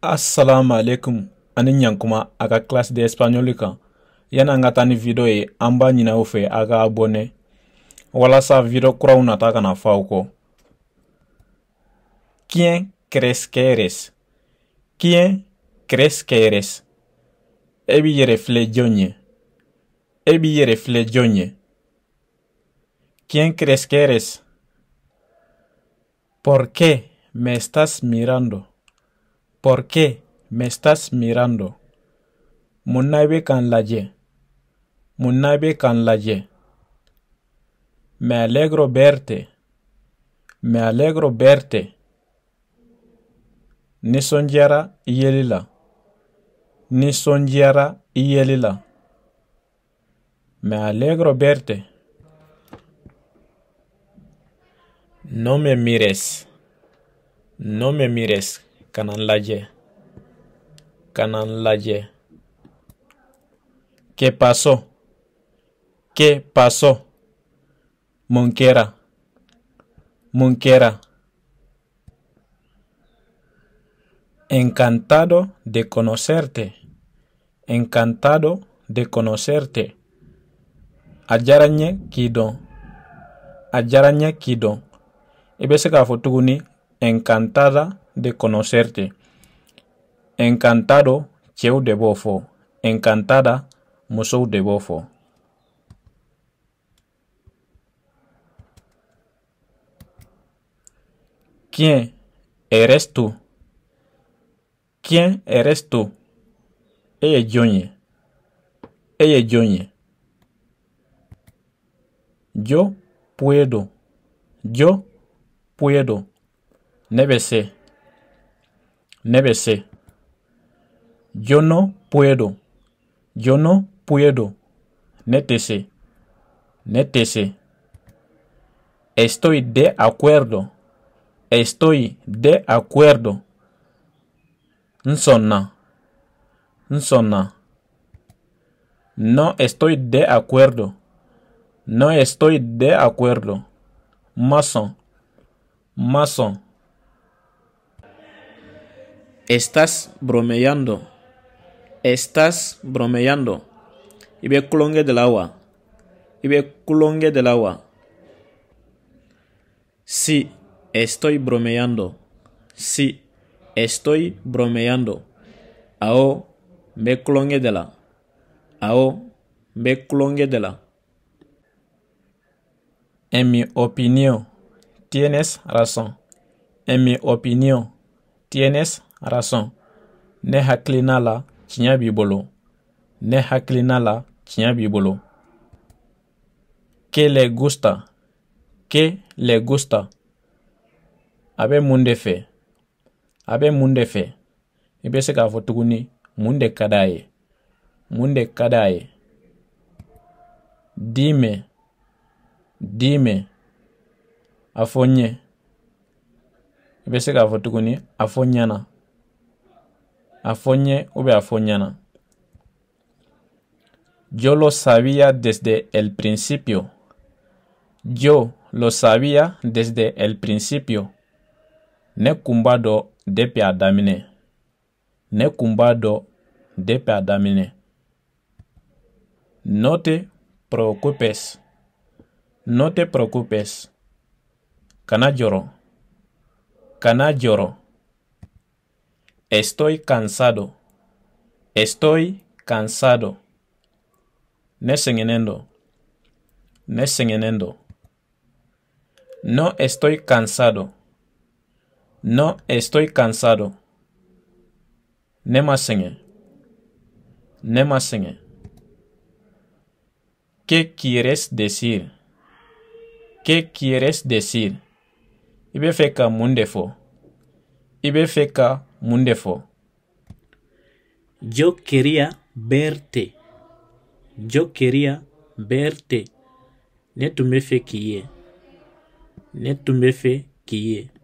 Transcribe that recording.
Assalamu alaikum ani ɲankuma a ka classe de espagnol kan yan'an ka taa ni video ye an b'a ɲina aw fɛ a ka abonɛ walasa video kuraw nata kana fa aw kɔ kres crees que eres quién eres e b'i yɛrɛ filɛ jɔn ye e b'i yɛrɛ filɛ jɔn ye quién crees que estas me estás mirando ¿Por qué me estás mirando? Munabe Kanlaye. Munabe laye. Me alegro verte. Me alegro verte. Nisonjera Yelila. y Yelila. Me alegro verte. No me mires. No me mires. Canal laye. ¿Qué pasó? ¿Qué pasó? Monquera. Monquera. Encantado de conocerte. Encantado de conocerte. Ajarañe kido. Ajarañe kido. Y ves que encantada de conocerte. Encantado, Cheu de Bofo. Encantada, Musou de Bofo. ¿Quién eres tú? ¿Quién eres tú? Ella Yoñe. Ella yo. Yo puedo. Yo puedo. Nebese. Nebese. Yo no puedo. Yo no puedo. Nétese. Nétese. Estoy de acuerdo. Estoy de acuerdo. Nsona. Nsona. No estoy de acuerdo. No estoy de acuerdo. Mason. Mason. Estás bromeando. Estás bromeando. Y ve colonge del agua. y ve clongue del agua. Sí, estoy bromeando. Sí, estoy bromeando. Ao, ve clongue de la. Ao, ve clongue de la. En mi opinión, tienes razón. En mi opinión, tienes razón. arason ne hakilina la tiɲɛ b'i bolo ne hakilina la tiɲɛ b'i bolo que le gusta que le gusta a bɛ mun de fɛ a bɛ mun de fɛ i bɛ se k'a fɔ tuguni mun de ka d'a ye mun de ka d'a ye dime dime a fɔ n ɲɛ i bɛ se k'a fɔ tuguni a fɔ n ɲɛna Afoñe ube afoñana. Yo lo sabía desde el principio. Yo lo sabía desde el principio. Ne de de Necumbado Ne No te preocupes. No te preocupes. Kana lloro Estoy cansado. Estoy cansado. Nesengenendo. Nesengenendo. No estoy cansado. No estoy cansado. Nema Nemasengue. ¿Qué quieres decir? ¿Qué quieres decir? Ibefeka mundefo. Ibefeka mundefo Yo quería verte. Yo quería verte. netumefe kiye netumefe kiye